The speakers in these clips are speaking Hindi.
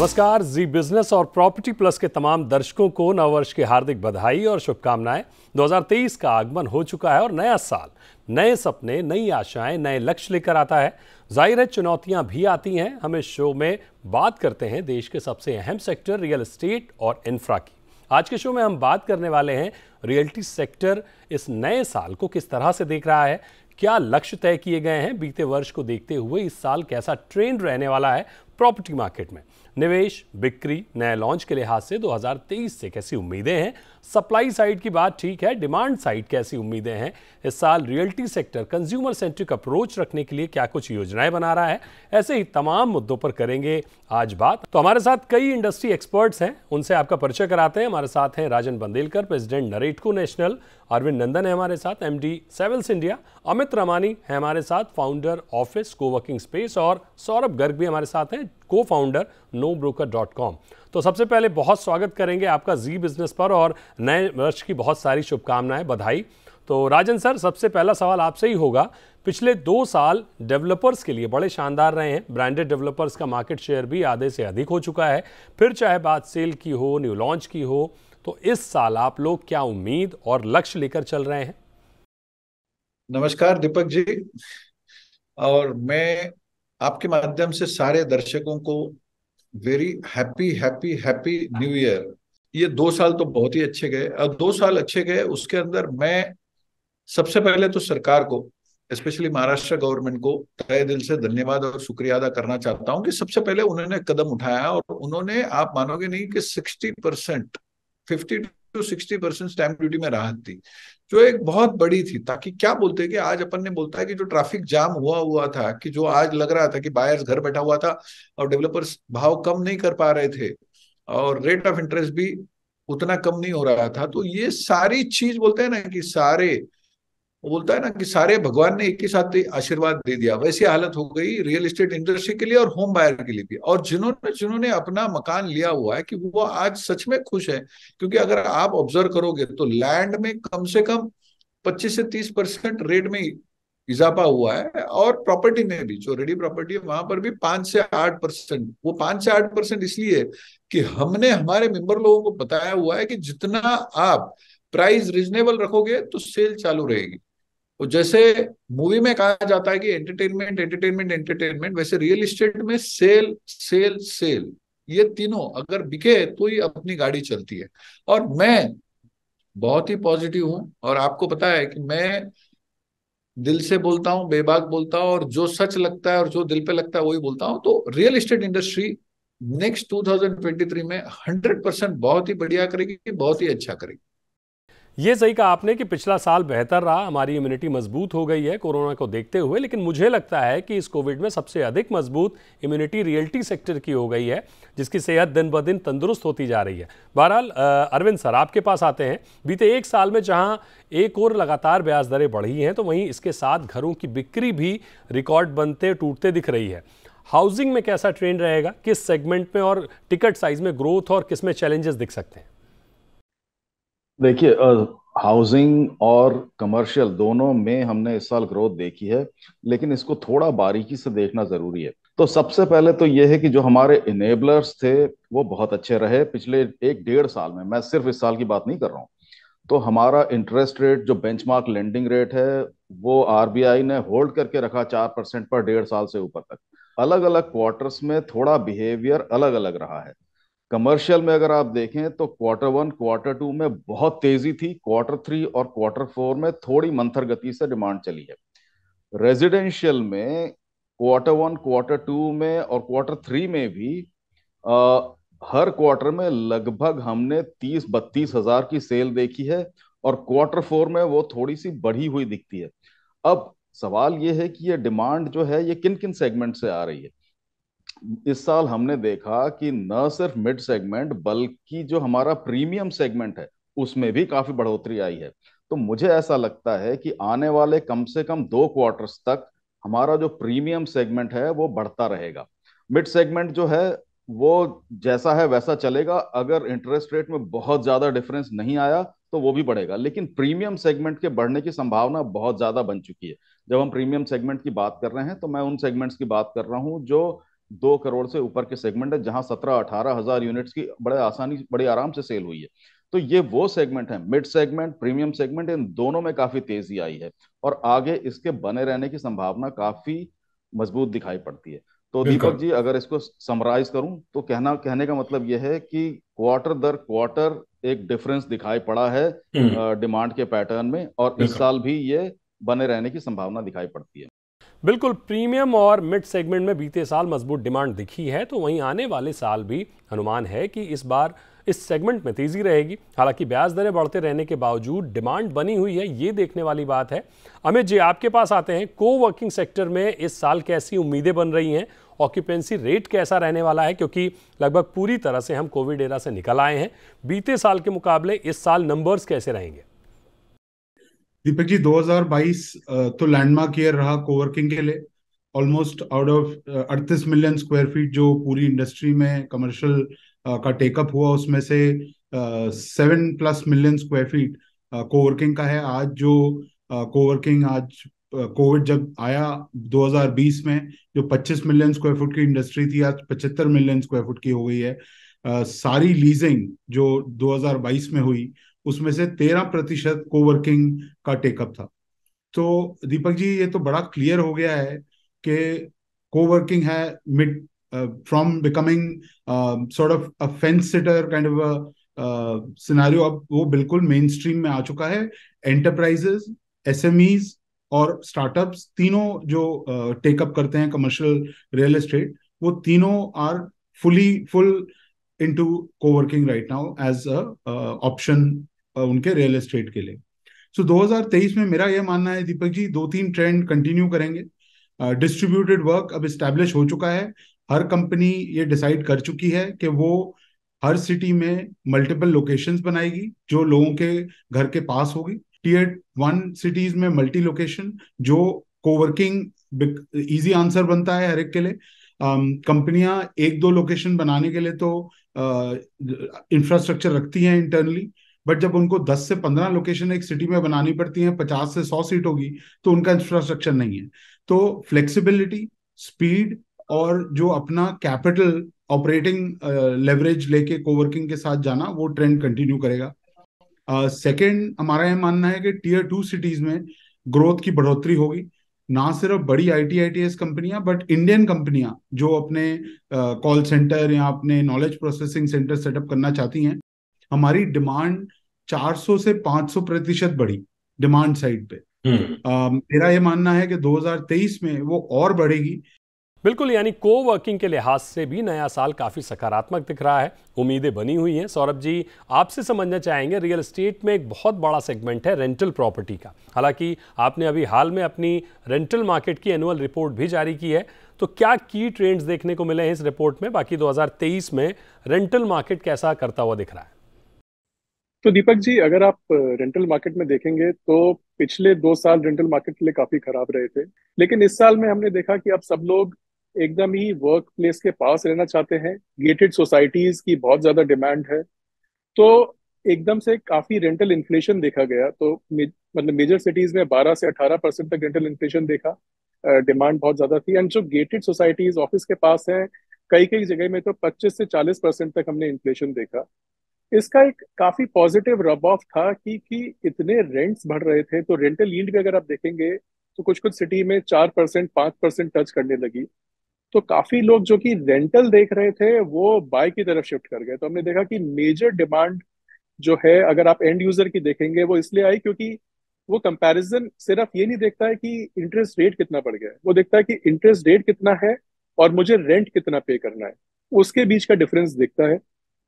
नमस्कार जी बिजनेस और प्रॉपर्टी प्लस के तमाम दर्शकों को नववर्ष की हार्दिक बधाई और शुभकामनाएं 2023 का आगमन हो चुका है और नया साल नए सपने नई आशाएं नए लक्ष्य लेकर आता है जाहिर है चुनौतियां भी आती हैं हम इस शो में बात करते हैं देश के सबसे अहम सेक्टर रियल इस्टेट और इंफ्रा की आज के शो में हम बात करने वाले हैं रियल्टी सेक्टर इस नए साल को किस तरह से देख रहा है क्या लक्ष्य तय किए गए हैं बीते वर्ष को देखते हुए इस साल कैसा ट्रेंड रहने वाला है प्रॉपर्टी मार्केट में निवेश बिक्री नए लॉन्च के लिहाज से 2023 से कैसी उम्मीदें हैं सप्लाई साइड की बात ठीक है डिमांड साइड कैसी उम्मीदें हैं इस साल realty sector consumer centric approach रखने के लिए क्या कुछ योजनाएं बना रहा है ऐसे ही तमाम मुद्दों पर करेंगे आज बात तो हमारे साथ कई इंडस्ट्री एक्सपर्ट्स हैं उनसे आपका परिचय कराते हैं हमारे साथ हैं राजन बंदेलकर प्रेसिडेंट नरेटको नेशनल अरविंद नंदन है हमारे साथ M D Savills India Amit Ramani है हमारे साथ फाउंडर ऑफिस कोवर्किंग स्पेस और सौरभ गर्ग भी हमारे साथ हैं cofounder NoBroker dot com तो सबसे पहले बहुत स्वागत करेंगे आपका जी बिजनेस पर और नए वर्ष की बहुत सारी शुभकामनाएं बधाई तो राजन सर सबसे पहला सवाल आपसे ही होगा पिछले दो साल डेवलपर्स के लिए बड़े शानदार रहे हैं ब्रांडेड डेवलपर्स का मार्केट शेयर भी आधे से अधिक हो चुका है फिर चाहे बात सेल की हो न्यू लॉन्च की हो तो इस साल आप लोग क्या उम्मीद और लक्ष्य लेकर चल रहे हैं नमस्कार दीपक जी और मैं आपके माध्यम से सारे दर्शकों को very happy happy happy new year ये दो साल तो बहुत ही अच्छे गए और दो साल अच्छे गए उसके अंदर मैं सबसे पहले तो सरकार को स्पेशली महाराष्ट्र गवर्नमेंट को तय दिल से धन्यवाद और शुक्रिया अदा करना चाहता हूं कि सबसे पहले उन्होंने कदम उठाया और उन्होंने आप मानोगे नहीं कि sixty percent fifty to sixty percent stamp duty में राहत दी जो एक बहुत बड़ी थी ताकि क्या बोलते हैं कि आज अपन ने बोलता है कि जो ट्रैफिक जाम हुआ हुआ था कि जो आज लग रहा था कि बायर्स घर बैठा हुआ था और डेवलपर्स भाव कम नहीं कर पा रहे थे और रेट ऑफ इंटरेस्ट भी उतना कम नहीं हो रहा था तो ये सारी चीज बोलते हैं ना कि सारे वो बोलता है ना कि सारे भगवान ने एक ही साथ आशीर्वाद दे दिया वैसी हालत हो गई रियल एस्टेट इंडस्ट्री के लिए और होम बायर के लिए भी और जिन्होंने जिन्होंने अपना मकान लिया हुआ है कि वो आज सच में खुश है क्योंकि अगर आप ऑब्जर्व करोगे तो लैंड में कम से कम 25 से 30 परसेंट रेट में इजाफा हुआ है और प्रॉपर्टी में भी जो रेडी प्रॉपर्टी है वहां पर भी पांच से आठ परसेंट वो पांच से आठ परसेंट इसलिए कि हमने हमारे मेंबर लोगों को बताया हुआ है कि जितना आप प्राइस रिजनेबल रखोगे तो सेल चालू रहेगी और तो जैसे मूवी में कहा जाता है कि एंटरटेनमेंट एंटरटेनमेंट एंटरटेनमेंट वैसे रियल इस्टेट में सेल सेल सेल ये तीनों अगर बिके तो ही अपनी गाड़ी चलती है और मैं बहुत ही पॉजिटिव हूं और आपको पता है कि मैं दिल से बोलता हूं बेबाक बोलता हूं और जो सच लगता है और जो दिल पे लगता है वही बोलता हूँ तो रियल इस्टेट इंडस्ट्री नेक्स्ट 2023 में 100 परसेंट बहुत ही बढ़िया करेगी बहुत ही अच्छा करेगी ये सही कहा आपने कि पिछला साल बेहतर रहा हमारी इम्यूनिटी मजबूत हो गई है कोरोना को देखते हुए लेकिन मुझे लगता है कि इस कोविड में सबसे अधिक मजबूत इम्यूनिटी रियल्टी सेक्टर की हो गई है जिसकी सेहत दिन ब दिन तंदुरुस्त होती जा रही है बहरहाल अरविंद सर आपके पास आते हैं बीते एक साल में जहाँ एक और लगातार ब्याज दरें बढ़ी हैं तो वहीं इसके साथ घरों की बिक्री भी रिकॉर्ड बनते टूटते दिख रही है हाउसिंग में कैसा ट्रेंड रहेगा किस सेगमेंट में और टिकट साइज में ग्रोथ और किस में चैलेंजेस दिख सकते हैं देखिए हाउसिंग और कमर्शियल दोनों में हमने इस साल ग्रोथ देखी है लेकिन इसको थोड़ा बारीकी से देखना जरूरी है तो सबसे पहले तो यह है कि जो हमारे इनेबलर्स थे वो बहुत अच्छे रहे पिछले एक डेढ़ साल में मैं सिर्फ इस साल की बात नहीं कर रहा हूँ तो हमारा इंटरेस्ट रेट जो बेंचमार्क लेंडिंग रेट है वो आरबीआई ने होल्ड करके रखा चार परसेंट पर डेढ़ साल से ऊपर तक अलग अलग क्वार्टर्स में थोड़ा बिहेवियर अलग अलग रहा है कमर्शियल में अगर आप देखें तो क्वार्टर वन क्वार्टर टू में बहुत तेजी थी क्वार्टर थ्री और क्वार्टर फोर में थोड़ी मंथर गति से डिमांड चली है रेजिडेंशियल में क्वार्टर वन क्वार्टर टू में और क्वार्टर थ्री में भी आ, हर क्वार्टर में लगभग हमने तीस बत्तीस हजार की सेल देखी है और क्वार्टर फोर में वो थोड़ी सी बढ़ी हुई दिखती है अब सवाल ये है कि ये डिमांड जो है ये किन किन सेगमेंट से आ रही है इस साल हमने देखा कि न सिर्फ मिड सेगमेंट बल्कि जो हमारा प्रीमियम सेगमेंट है उसमें भी काफी बढ़ोतरी आई है तो मुझे ऐसा लगता है कि आने वाले कम से कम दो क्वार्टर्स तक हमारा जो प्रीमियम सेगमेंट है वो बढ़ता रहेगा मिड सेगमेंट जो है वो जैसा है वैसा चलेगा अगर इंटरेस्ट रेट में बहुत ज्यादा डिफरेंस नहीं आया तो वो भी बढ़ेगा लेकिन प्रीमियम सेगमेंट के बढ़ने की संभावना बहुत ज्यादा बन चुकी है जब हम प्रीमियम सेगमेंट की बात कर रहे हैं तो मैं उन सेगमेंट्स की बात कर रहा हूं जो दो करोड़ से ऊपर के सेगमेंट है जहां सत्रह अठारह हजार यूनिट्स की बड़े आसानी बड़े आराम से सेल हुई है तो ये वो सेगमेंट है मिड सेगमेंट प्रीमियम सेगमेंट इन दोनों में काफी तेजी आई है और आगे इसके बने रहने की संभावना काफी मजबूत दिखाई पड़ती है तो दीपक जी अगर इसको समराइज करूं तो कहना कहने का मतलब यह है कि क्वार्टर दर क्वार्टर एक डिफरेंस दिखाई पड़ा है डिमांड हम्म। के पैटर्न में और इस साल भी ये बने रहने की संभावना दिखाई पड़ती है बिल्कुल प्रीमियम और मिड सेगमेंट में बीते साल मजबूत डिमांड दिखी है तो वहीं आने वाले साल भी अनुमान है कि इस बार इस सेगमेंट में तेजी रहेगी हालांकि ब्याज दरें बढ़ते रहने के बावजूद डिमांड बनी हुई है ये देखने वाली बात है अमित जी आपके पास आते हैं को वर्किंग सेक्टर में इस साल कैसी उम्मीदें बन रही हैं ऑक्यूपेंसी रेट कैसा रहने वाला है क्योंकि लगभग पूरी तरह से हम कोविड एरा से निकल आए हैं बीते साल के मुकाबले इस साल नंबर्स कैसे रहेंगे दीपक जी 2022 तो लैंडमार्क ईयर रहा कोवर्किंग के लिए ऑलमोस्ट आउट ऑफ अड़तीस मिलियन स्क्वायर फीट जो पूरी इंडस्ट्री में कमर्शियल का टेकअप हुआ उसमें से seven plus million square feet coworking का है आज जो कोवर्किंग आज कोविड जब आया 2020 में जो 25 मिलियन स्क्वायर फुट की इंडस्ट्री थी आज 75 मिलियन स्क्वायर फुट की हो गई है सारी लीजिंग जो 2022 में हुई उसमें से तेरह प्रतिशत कोवर्किंग का टेकअप था तो दीपक जी ये तो बड़ा क्लियर हो गया है कि कोवर्किंग है mid from becoming sort of a fence sitter kind of scenario अब वो बिल्कुल मेन स्ट्रीम में आ चुका है एंटरप्राइजेस एसएमईज और स्टार्टअप्स तीनों जो टेकअप uh, करते हैं कमर्शियल रियल एस्टेट वो तीनों are fully full into coworking right now as a option उनके रियल एस्टेट के लिए सो so, 2023 में मेरा यह मानना है दीपक जी दो तीन ट्रेंड कंटिन्यू करेंगे डिस्ट्रीब्यूटेड वर्क अब इस्टेब्लिश हो चुका है हर कंपनी ये डिसाइड कर चुकी है कि वो हर सिटी में मल्टीपल लोकेशंस बनाएगी जो लोगों के घर के पास होगी टीयर वन सिटीज में मल्टी लोकेशन जो कोवर्किंग इजी आंसर बनता है हर एक के लिए कंपनियां um, एक दो लोकेशन बनाने के लिए तो इंफ्रास्ट्रक्चर uh, रखती हैं इंटरनली बट जब उनको 10 से 15 लोकेशन एक सिटी में बनानी पड़ती है 50 से 100 सीट होगी तो उनका इंफ्रास्ट्रक्चर नहीं है तो फ्लेक्सिबिलिटी स्पीड और जो अपना कैपिटल ऑपरेटिंग लेवरेज लेके कोवर्किंग के साथ जाना वो ट्रेंड कंटिन्यू करेगा सेकेंड uh, हमारा यह मानना है कि टीयर टू सिटीज में ग्रोथ की बढ़ोतरी होगी ना सिर्फ बड़ी I T I T S कंपनियां बट इंडियन कंपनियां जो अपने कॉल uh, सेंटर या अपने नॉलेज प्रोसेसिंग सेंटर सेटअप करना चाहती हैं हमारी डिमांड 400 से 500 प्रतिशत बढ़ी डिमांड साइड पे हम्म। मेरा यह मानना है कि 2023 में वो और बढ़ेगी बिल्कुल यानी को वर्किंग के लिहाज से भी नया साल काफ़ी सकारात्मक दिख रहा है उम्मीदें बनी हुई हैं सौरभ जी आपसे समझना चाहेंगे रियल एस्टेट में एक बहुत बड़ा सेगमेंट है रेंटल प्रॉपर्टी का हालांकि आपने अभी हाल में अपनी रेंटल मार्केट की एनुअल रिपोर्ट भी जारी की है तो क्या की ट्रेंड्स देखने को मिले हैं इस रिपोर्ट में बाकी दो में रेंटल मार्केट कैसा करता हुआ दिख रहा है तो दीपक जी अगर आप रेंटल मार्केट में देखेंगे तो पिछले दो साल रेंटल मार्केट के लिए काफी खराब रहे थे लेकिन इस साल में हमने देखा कि अब सब लोग एकदम ही वर्क प्लेस के पास रहना चाहते हैं गेटेड सोसाइटीज की बहुत ज्यादा डिमांड है तो एकदम से काफी रेंटल इन्फ्लेशन देखा गया तो मतलब मेजर सिटीज में 12 से 18 परसेंट तक रेंटल इन्फ्लेशन देखा डिमांड बहुत ज्यादा थी एंड जो गेटेड सोसाइटीज ऑफिस के पास हैं कई कई जगह में तो 25 से 40 परसेंट तक हमने इन्फ्लेशन देखा इसका एक काफी पॉजिटिव रब ऑफ था कि कि इतने रेंट्स बढ़ रहे थे तो रेंटल यील्ड भी अगर आप देखेंगे तो कुछ कुछ सिटी में चार परसेंट पांच परसेंट टच करने लगी तो काफी लोग जो कि रेंटल देख रहे थे वो बाय की तरफ शिफ्ट कर गए तो हमने देखा कि मेजर डिमांड जो है अगर आप एंड यूजर की देखेंगे वो इसलिए आई क्योंकि वो कंपैरिजन सिर्फ ये नहीं देखता है कि इंटरेस्ट रेट कितना बढ़ गया है वो देखता है कि इंटरेस्ट रेट कितना है और मुझे रेंट कितना पे करना है उसके बीच का डिफरेंस दिखता है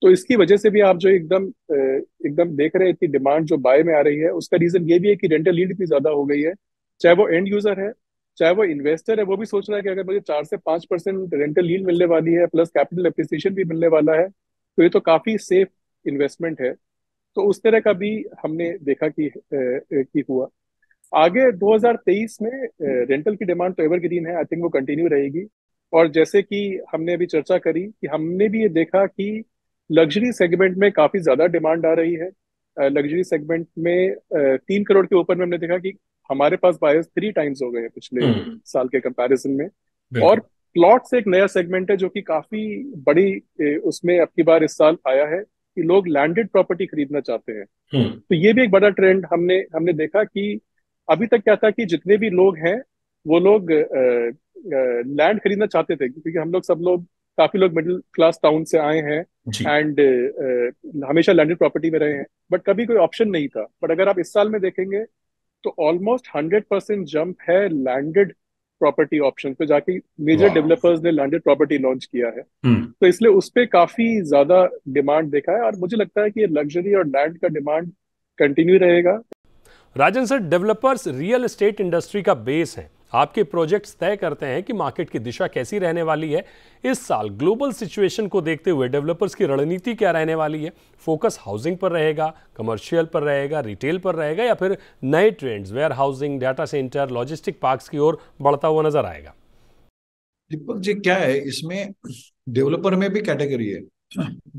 तो इसकी वजह से भी आप जो एकदम एकदम देख रहे हैं इतनी डिमांड जो बाय में आ रही है उसका रीजन ये भी है कि रेंटल लीड इतनी ज्यादा हो गई है चाहे वो एंड यूजर है चाहे वो इन्वेस्टर है वो भी सोच रहा है कि अगर मुझे चार से पांच परसेंट रेंटल लीड मिलने वाली है प्लस कैपिटल एप्रिसिएशन भी मिलने वाला है तो ये तो काफी सेफ इन्वेस्टमेंट है तो उस तरह का भी हमने देखा कि कि हुआ आगे 2023 में रेंटल की डिमांड तो एवरग्रीन है आई थिंक वो कंटिन्यू रहेगी और जैसे कि हमने अभी चर्चा करी कि हमने भी ये देखा कि लग्जरी सेगमेंट में काफ़ी ज़्यादा डिमांड आ रही है लग्जरी सेगमेंट में तीन करोड़ के ऊपर में हमने देखा कि हमारे पास बायर्स थ्री टाइम्स हो गए हैं पिछले हम्म। साल के कंपैरिजन में और प्लॉट्स एक नया सेगमेंट है जो कि काफी बड़ी उसमें अब की बार इस साल आया है कि लोग लैंडेड प्रॉपर्टी खरीदना चाहते हैं हम्म। तो ये भी एक बड़ा ट्रेंड हमने हमने देखा कि अभी तक क्या था कि जितने भी लोग हैं वो लोग लैंड खरीदना चाहते थे क्योंकि हम लोग सब लोग काफी लोग मिडिल क्लास टाउन से आए हैं एंड uh, uh, हमेशा लैंडेड प्रॉपर्टी में रहे हैं बट कभी कोई ऑप्शन नहीं था बट अगर आप इस साल में देखेंगे तो ऑलमोस्ट हंड्रेड परसेंट जम्प है लैंडेड प्रॉपर्टी ऑप्शन पे जाके मेजर डेवलपर्स ने लैंडेड प्रॉपर्टी लॉन्च किया है hmm. तो इसलिए उस पर काफी ज्यादा डिमांड देखा है और मुझे लगता है कि ये लग्जरी और लैंड का डिमांड कंटिन्यू रहेगा Rajan sir developers real estate industry का बेस है आपके प्रोजेक्ट्स तय करते हैं कि मार्केट की दिशा कैसी रहने वाली है इस साल ग्लोबल सिचुएशन को देखते हुए डेवलपर्स की रणनीति क्या रहने वाली है फोकस हाउसिंग पर रहेगा कमर्शियल पर रहेगा रिटेल पर रहेगा या फिर नए trends warehousing data centre logistic parks की ओर बढ़ता हुआ नजर आएगा दीपक जी क्या है इसमें डेवलपर में भी कैटेगरी है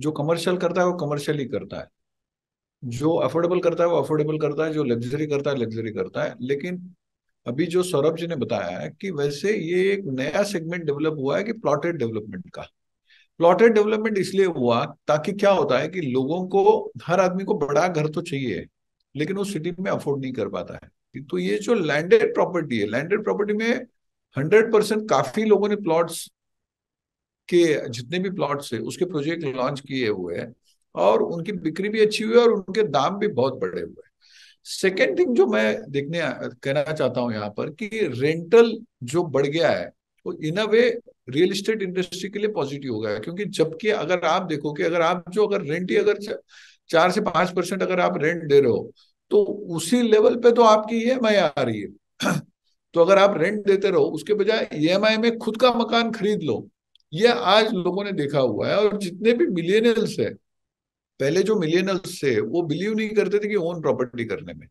जो कमर्शियल करता है वो कमर्शियल ही करता है जो अफोर्डेबल करता है वो अफोर्डेबल करता है जो लग्जरी करता है लग्जरी करता है लेकिन अभी जो सौरभ जी ने बताया है कि वैसे ये एक नया सेगमेंट डेवलप हुआ है कि प्लॉटेड डेवलपमेंट का प्लॉटेड डेवलपमेंट इसलिए हुआ ताकि क्या होता है कि लोगों को हर आदमी को बड़ा घर तो चाहिए लेकिन वो सिटी में अफोर्ड नहीं कर पाता है तो ये जो लैंडेड प्रॉपर्टी है लैंडेड प्रॉपर्टी में हंड्रेड परसेंट काफी लोगों ने प्लॉट्स के जितने भी प्लॉट्स है उसके प्रोजेक्ट लॉन्च किए हुए हैं और उनकी बिक्री भी अच्छी हुई है और उनके दाम भी बहुत बड़े हुए हैं सेकेंड थिंग जो मैं देखने कहना चाहता हूं यहाँ पर कि रेंटल जो बढ़ गया है वो in a way real estate industry के लिए पॉजिटिव हो गया है क्योंकि जबकि अगर आप देखो कि अगर आप जो अगर रेंट ही अगर चार से पांच परसेंट अगर आप रेंट दे रहे हो तो उसी लेवल पे तो आपकी ई एम आई आ रही है तो अगर आप रेंट देते रहो उसके बजाय ई एम आई में खुद का मकान खरीद लो ये आज लोगों ने देखा हुआ है और जितने भी मिलियनल्स है पहले जो मिलियनर्स थे वो बिलीव नहीं करते थे कि ओन प्रॉपर्टी करने में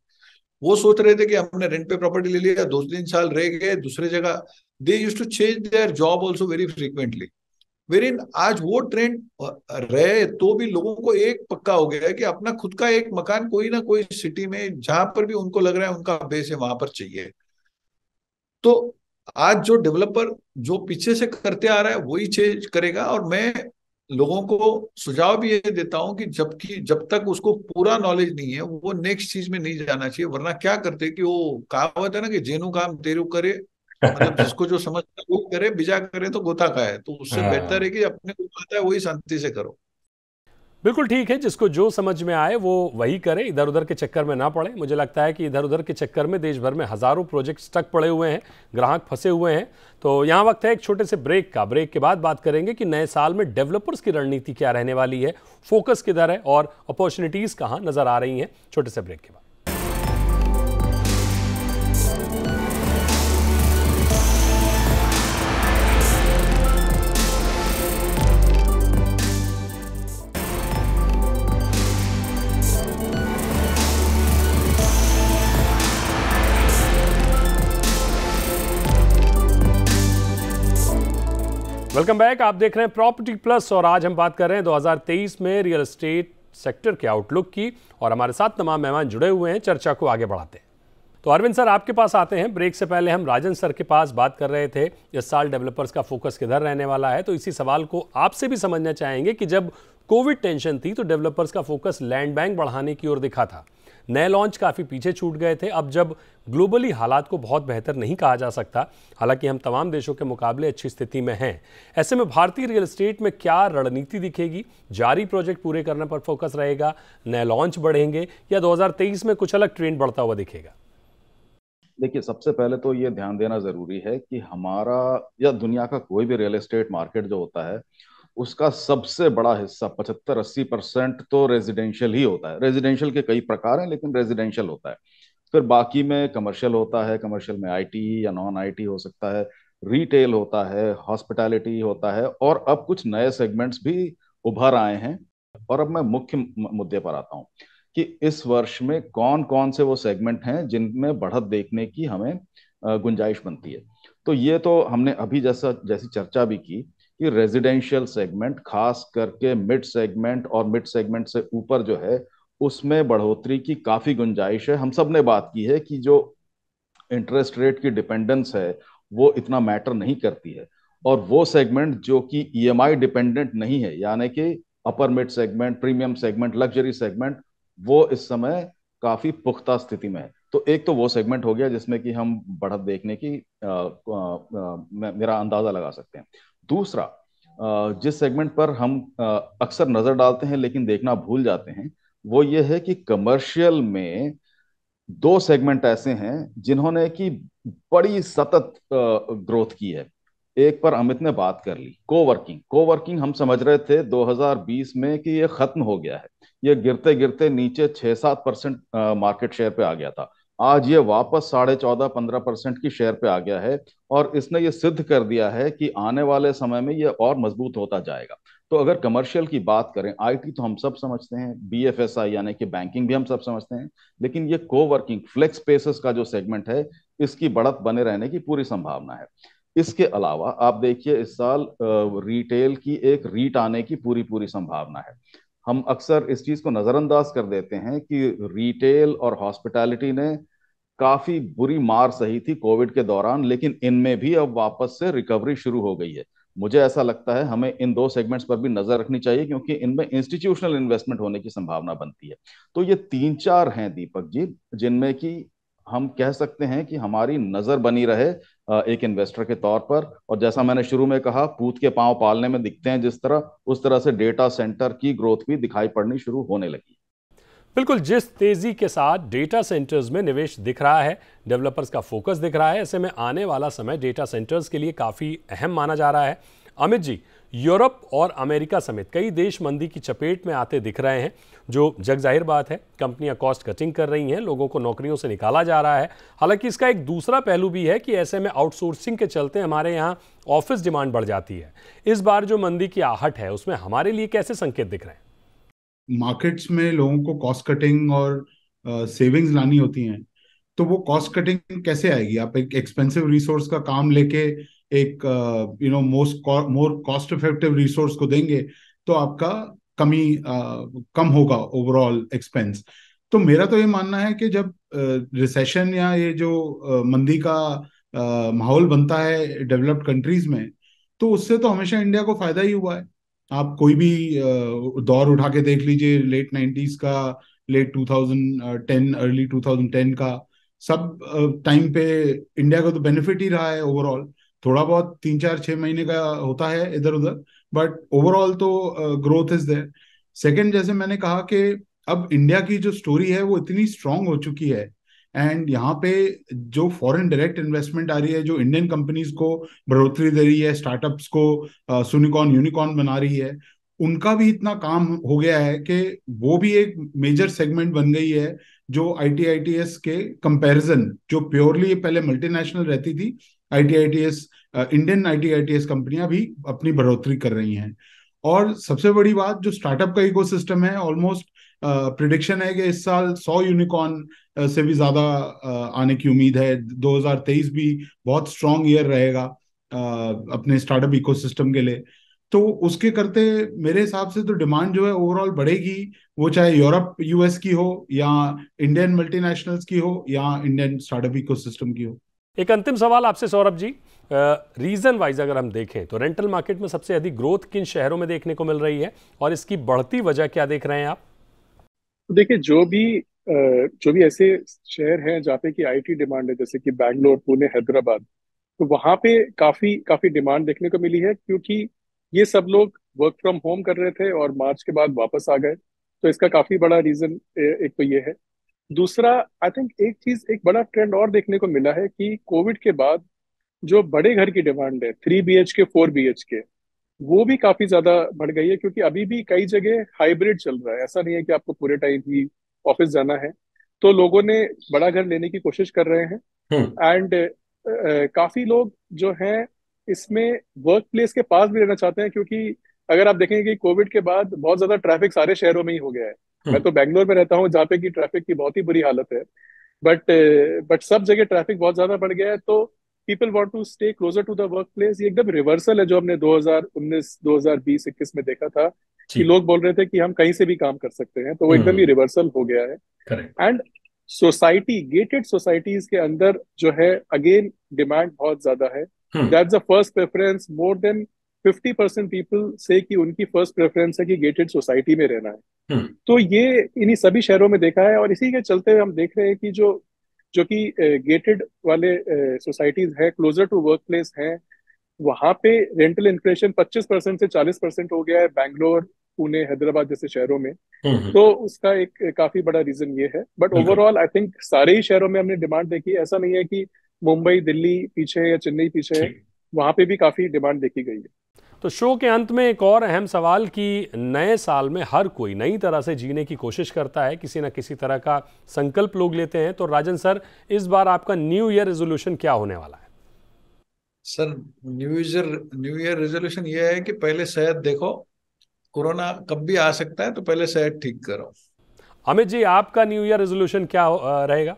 वो सोच रहे थे कि हमने रेंट पे प्रॉपर्टी ले लिया दो तीन साल रह गए दूसरे जगह they used to change their job also very frequently wherein आज वो ट्रेंड रहे तो भी लोगों को एक पक्का हो गया है कि अपना खुद का एक मकान कोई ना कोई सिटी में जहां पर भी उनको लग रहा है उनका बेस है वहां पर चाहिए तो आज जो डेवलपर जो पीछे से करते आ रहा है वही चेंज करेगा और मैं लोगों को सुझाव भी ये देता हूं कि जबकि जब तक उसको पूरा नॉलेज नहीं है वो नेक्स्ट चीज में नहीं जाना चाहिए वरना क्या करते कि वो कहावत है ना कि जेनु काम तेरू करे मतलब जिसको जो समझता है वो करे बिजा करे तो गोता का है तो उससे हाँ। बेहतर है कि अपने को पता है वही शांति से करो बिल्कुल ठीक है जिसको जो समझ में आए वो वही करे इधर उधर के चक्कर में ना पड़े मुझे लगता है कि इधर उधर के चक्कर में देश भर में हज़ारों प्रोजेक्ट स्टक पड़े हुए हैं ग्राहक फंसे हुए हैं तो यहाँ वक्त है एक छोटे से ब्रेक का ब्रेक के बाद बात करेंगे कि नए साल में डेवलपर्स की रणनीति क्या रहने वाली है फोकस किधर है और अपॉर्चुनिटीज़ कहाँ नज़र आ रही हैं छोटे से ब्रेक के बाद वेलकम बैक आप देख रहे हैं प्रॉपर्टी प्लस और आज हम बात कर रहे हैं 2023 में रियल एस्टेट सेक्टर के आउटलुक की और हमारे साथ तमाम मेहमान जुड़े हुए हैं चर्चा को आगे बढ़ाते हैं तो अरविंद सर आपके पास आते हैं ब्रेक से पहले हम राजन सर के पास बात कर रहे थे इस साल डेवलपर्स का फोकस किधर रहने वाला है तो इसी सवाल को आपसे भी समझना चाहेंगे कि जब कोविड टेंशन थी तो डेवलपर्स का फोकस लैंड बैंक बढ़ाने की ओर दिखा था नए लॉन्च काफ़ी पीछे छूट गए थे अब जब ग्लोबली हालात को बहुत बेहतर नहीं कहा जा सकता हालांकि हम तमाम देशों के मुकाबले अच्छी स्थिति में हैं ऐसे में भारतीय रियल इस्टेट में क्या रणनीति दिखेगी जारी प्रोजेक्ट पूरे करने पर फोकस रहेगा नए लॉन्च बढ़ेंगे या दो में कुछ अलग ट्रेंड बढ़ता हुआ दिखेगा देखिए सबसे पहले तो ये ध्यान देना जरूरी है कि हमारा या दुनिया का कोई भी रियल एस्टेट मार्केट जो होता है उसका सबसे बड़ा हिस्सा पचहत्तर अस्सी परसेंट तो रेजिडेंशियल ही होता है रेजिडेंशियल के कई प्रकार हैं लेकिन रेजिडेंशियल होता है फिर बाकी में कमर्शियल होता है कमर्शियल में आईटी या नॉन आईटी हो सकता है रिटेल होता है हॉस्पिटैलिटी होता है और अब कुछ नए सेगमेंट्स भी उभर आए हैं और अब मैं मुख्य मुद्दे पर आता हूँ कि इस वर्ष में कौन कौन से वो सेगमेंट हैं जिनमें बढ़त देखने की हमें गुंजाइश बनती है तो ये तो हमने अभी जैसा जैसी चर्चा भी की कि रेजिडेंशियल सेगमेंट खास करके मिड सेगमेंट और मिड सेगमेंट से ऊपर जो है उसमें बढ़ोतरी की काफी गुंजाइश है हम सब ने बात की है कि जो इंटरेस्ट रेट की डिपेंडेंस है वो इतना मैटर नहीं करती है और वो सेगमेंट जो कि ईएमआई e डिपेंडेंट नहीं है यानी कि upper mid segment premium segment luxury segment वो इस समय काफी पुख्ता स्थिति में है तो एक तो वो सेगमेंट हो गया जिसमें कि हम बढ़त देखने की आ, आ, आ, मेरा अंदाजा लगा सकते हैं दूसरा जिस सेगमेंट पर हम अक्सर नजर डालते हैं लेकिन देखना भूल जाते हैं वो ये है कि कमर्शियल में दो सेगमेंट ऐसे हैं जिन्होंने की बड़ी सतत ग्रोथ की है एक पर अमित ने बात कर ली कोवर्किंग कोवर्किंग हम समझ रहे थे 2020 में कि ये खत्म हो गया है ये गिरते गिरते नीचे छह सात परसेंट मार्केट शेयर पे आ गया था आज ये वापस साढ़े चौदह पंद्रह परसेंट की शेयर पे आ गया है और इसने ये सिद्ध कर दिया है कि आने वाले समय में ये और मजबूत होता जाएगा तो अगर कमर्शियल की बात करें आईटी तो हम सब समझते हैं बीएफएसआई यानी कि बैंकिंग भी हम सब समझते हैं लेकिन ये कोवर्किंग फ्लेक्स स्पेसेस का जो सेगमेंट है इसकी बढ़त बने रहने की पूरी संभावना है इसके अलावा आप देखिए इस साल रिटेल की एक रीट आने की पूरी पूरी संभावना है हम अक्सर इस चीज को नजरअंदाज कर देते हैं कि रिटेल और हॉस्पिटैलिटी ने काफी बुरी मार सही थी कोविड के दौरान लेकिन इनमें भी अब वापस से रिकवरी शुरू हो गई है मुझे ऐसा लगता है हमें इन दो सेगमेंट्स पर भी नजर रखनी चाहिए क्योंकि इनमें इंस्टीट्यूशनल इन्वेस्टमेंट होने की संभावना बनती है तो ये तीन चार हैं दीपक जी जिनमें कि हम कह सकते हैं कि हमारी नजर बनी रहे एक इन्वेस्टर के तौर पर और जैसा मैंने शुरू में कहा पूत के पांव पालने में दिखते हैं जिस तरह उस तरह से डेटा सेंटर की ग्रोथ भी दिखाई पड़नी शुरू होने लगी बिल्कुल जिस तेजी के साथ डेटा सेंटर्स में निवेश दिख रहा है डेवलपर्स का फोकस दिख रहा है ऐसे में आने वाला समय डेटा सेंटर्स के लिए काफ़ी अहम माना जा रहा है अमित जी यूरोप और अमेरिका समेत कई देश मंदी की चपेट में आते दिख रहे हैं जो जग जाहिर बात है कंपनियां कॉस्ट कटिंग कर रही हैं लोगों को नौकरियों से निकाला जा रहा है हालांकि इसका एक दूसरा पहलू भी है कि ऐसे में आउटसोर्सिंग के चलते हमारे यहाँ ऑफिस डिमांड बढ़ जाती है इस बार जो मंदी की आहट है उसमें हमारे लिए कैसे संकेत दिख रहे हैं मार्केट्स में लोगों को कॉस्ट कटिंग और सेविंग्स uh, लानी होती हैं तो वो कॉस्ट कटिंग कैसे आएगी आप एक एक्सपेंसिव रिसोर्स का काम लेके एक you know most more cost effective resource को देंगे तो आपका कमी uh, कम होगा ओवरऑल एक्सपेंस तो मेरा तो ये मानना है कि जब रिसेशन uh, या ये जो मंदी का माहौल बनता है डेवलप्ड कंट्रीज में तो उससे तो हमेशा इंडिया को फायदा ही हुआ है आप कोई भी दौर उठा के देख लीजिए लेट नाइन्टीज का late two thousand ten early two thousand ten का सब टाइम पे इंडिया का तो बेनिफिट ही रहा है ओवरऑल थोड़ा बहुत तीन चार छः महीने का होता है इधर उधर बट ओवरऑल तो ग्रोथ इज देयर सेकेंड जैसे मैंने कहा कि अब इंडिया की जो स्टोरी है वो इतनी स्ट्रांग हो चुकी है एंड यहाँ पे जो फॉरेन डायरेक्ट इन्वेस्टमेंट आ रही है जो इंडियन कंपनीज को बढ़ोतरी दे रही है स्टार्टअप्स को सुनिकॉन यूनिकॉर्न बना रही है उनका भी इतना काम हो गया है कि वो भी एक मेजर सेगमेंट बन गई है जो I T I T S के कंपैरिजन जो प्योरली पहले मल्टीनेशनल रहती थी I T I T S Indian I T I T S कंपनियां भी अपनी बढ़ोतरी कर रही हैं और सबसे बड़ी बात जो स्टार्टअप का इकोसिस्टम है ऑलमोस्ट प्रिडिक्शन है कि इस साल सौ यूनिकॉर्न से भी ज्यादा आने की उम्मीद है 2023 भी बहुत स्ट्रांग ईयर रहेगा अपने स्टार्टअप इकोसिस्टम के लिए तो उसके करते मेरे हिसाब से तो डिमांड जो है ओवरऑल बढ़ेगी वो चाहे यूरोप यूएस की हो या इंडियन मल्टीनेशनल्स की हो या इंडियन स्टार्टअप इकोसिस्टम की हो एक अंतिम सवाल आपसे सौरभ जी रीजन वाइज अगर हम देखें तो रेंटल मार्केट में सबसे अधिक ग्रोथ किन शहरों में देखने को मिल रही है और इसकी बढ़ती वजह क्या देख रहे हैं आप तो देखिए जो भी जो भी ऐसे शहर हैं जहाँ पे कि आईटी डिमांड है जैसे कि बैंगलोर पुणे हैदराबाद तो वहां पे काफी काफी डिमांड देखने को मिली है क्योंकि ये सब लोग वर्क फ्रॉम होम कर रहे थे और मार्च के बाद वापस आ गए तो इसका काफी बड़ा रीजन एक तो ये है दूसरा आई थिंक एक चीज एक बड़ा ट्रेंड और देखने को मिला है कि कोविड के बाद जो बड़े घर की डिमांड है three B H K four B H K वो भी काफी ज्यादा बढ़ गई है क्योंकि अभी भी कई जगह हाइब्रिड चल रहा है ऐसा नहीं है कि आपको पूरे टाइम ही ऑफिस जाना है तो लोगों ने बड़ा घर लेने की कोशिश कर रहे हैं एंड हम्म। uh, काफी लोग जो हैं इसमें वर्क प्लेस के पास भी रहना चाहते हैं क्योंकि अगर आप देखेंगे कि कोविड के बाद बहुत ज्यादा ट्रैफिक सारे शहरों में ही हो गया है हम्म। मैं तो बैंगलोर में रहता हूँ जहाँ पे की ट्रैफिक की बहुत ही बुरी हालत है बट बट सब जगह ट्रैफिक बहुत ज्यादा बढ़ गया है तो people want to stay closer to the workplace ये एकदम रिवर्सल है जो हमने 2019 2020 इक्कीस में देखा था कि लोग बोल रहे थे कि हम कहीं से भी काम कर सकते हैं तो वो एकदम ही रिवर्सल हम्म। हो गया है एंड सोसाइटी गेटेड सोसाइटीज के अंदर जो है अगेन डिमांड बहुत ज्यादा है that's the first preference more than fifty percent people say कि उनकी फर्स्ट प्रेफरेंस है कि गेटेड सोसाइटी में रहना है हम्म। तो ये इन्हीं सभी शहरों में देखा है और इसी के चलते हम देख रहे हैं कि जो जो कि गेटेड वाले सोसाइटीज है क्लोजर टू वर्क प्लेस है वहां पे रेंटल इन्फ्लेशन 25 परसेंट से 40 परसेंट हो गया है बैंगलोर पुणे हैदराबाद जैसे शहरों में हम्म, हम्म। तो उसका एक काफी बड़ा रीजन ये है बट ओवरऑल आई थिंक सारे ही शहरों में हमने डिमांड देखी ऐसा नहीं है कि मुंबई दिल्ली पीछे है या चेन्नई पीछे है वहां पे भी काफी डिमांड देखी गई है तो शो के अंत में एक और अहम सवाल कि नए साल में हर कोई नई तरह से जीने की कोशिश करता है किसी ना किसी तरह का संकल्प लोग लेते हैं तो राजन सर इस बार आपका न्यू ईयर रेजोल्यूशन क्या होने वाला है sir new year new year resolution ये है कि पहले सेहत देखो कोरोना कब भी आ सकता है तो पहले सेहत ठीक करो अमित जी आपका न्यू ईयर रेजोल्यूशन क्या रहेगा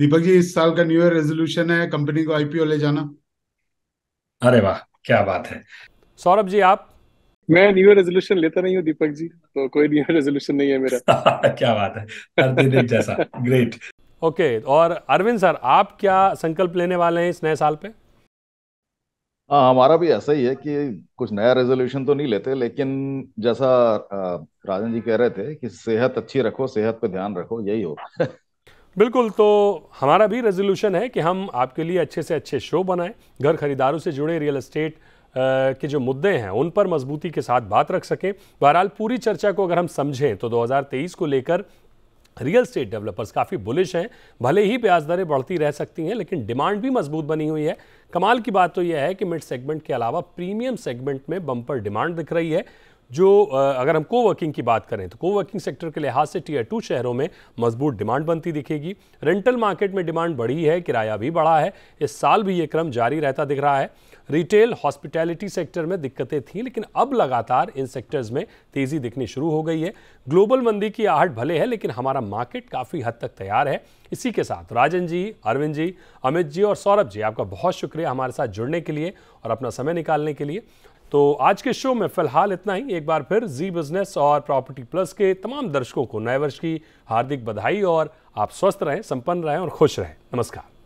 दीपक जी इस साल का न्यू ईयर रेजोल्यूशन है कंपनी को आईपीओ ले जाना अरे वाह क्या बात है सौरभ जी आप मैं न्यू रेजोल्यूशन लेता नहीं हूँ दीपक जी तो कोई न्यू रेजोल्यूशन नहीं है मेरा क्या बात है हर दिन एक जैसा ग्रेट ओके okay, और अरविंद सर आप क्या संकल्प लेने वाले हैं इस नए साल पे हाँ हमारा भी ऐसा ही है कि कुछ नया रेजोल्यूशन तो नहीं लेते लेकिन जैसा राजन जी कह रहे थे कि सेहत अच्छी रखो सेहत पे ध्यान रखो यही हो बिल्कुल तो हमारा भी रेजोल्यूशन है कि हम आपके लिए अच्छे से अच्छे शो बनाएं घर खरीदारों से जुड़े रियल इस्टेट के जो मुद्दे हैं उन पर मजबूती के साथ बात रख सकें बहरहाल पूरी चर्चा को अगर हम समझें तो 2023 को लेकर रियल स्टेट डेवलपर्स काफ़ी बुलिश हैं भले ही ब्याज दरें बढ़ती रह सकती हैं लेकिन डिमांड भी मजबूत बनी हुई है कमाल की बात तो यह है कि मिड सेगमेंट के अलावा प्रीमियम सेगमेंट में बम्पर डिमांड दिख रही है जो अगर हम कोवर्किंग की बात करें तो कोवर्किंग सेक्टर के लिहाज से टीयर टू शहरों में मजबूत डिमांड बनती दिखेगी रेंटल मार्केट में डिमांड बढ़ी है किराया भी बढ़ा है इस साल भी ये क्रम जारी रहता दिख रहा है रिटेल हॉस्पिटैलिटी सेक्टर में दिक्कतें थीं लेकिन अब लगातार इन सेक्टर्स में तेज़ी दिखनी शुरू हो गई है ग्लोबल मंदी की आहट भले है लेकिन हमारा मार्केट काफ़ी हद तक तैयार है इसी के साथ राजन जी अरविंद जी अमित जी और सौरभ जी आपका बहुत शुक्रिया हमारे साथ जुड़ने के लिए और अपना समय निकालने के लिए तो आज के शो में फिलहाल इतना ही एक बार फिर जी बिजनेस और प्रॉपर्टी प्लस के तमाम दर्शकों को नए वर्ष की हार्दिक बधाई और आप स्वस्थ रहें संपन्न रहें और खुश रहें नमस्कार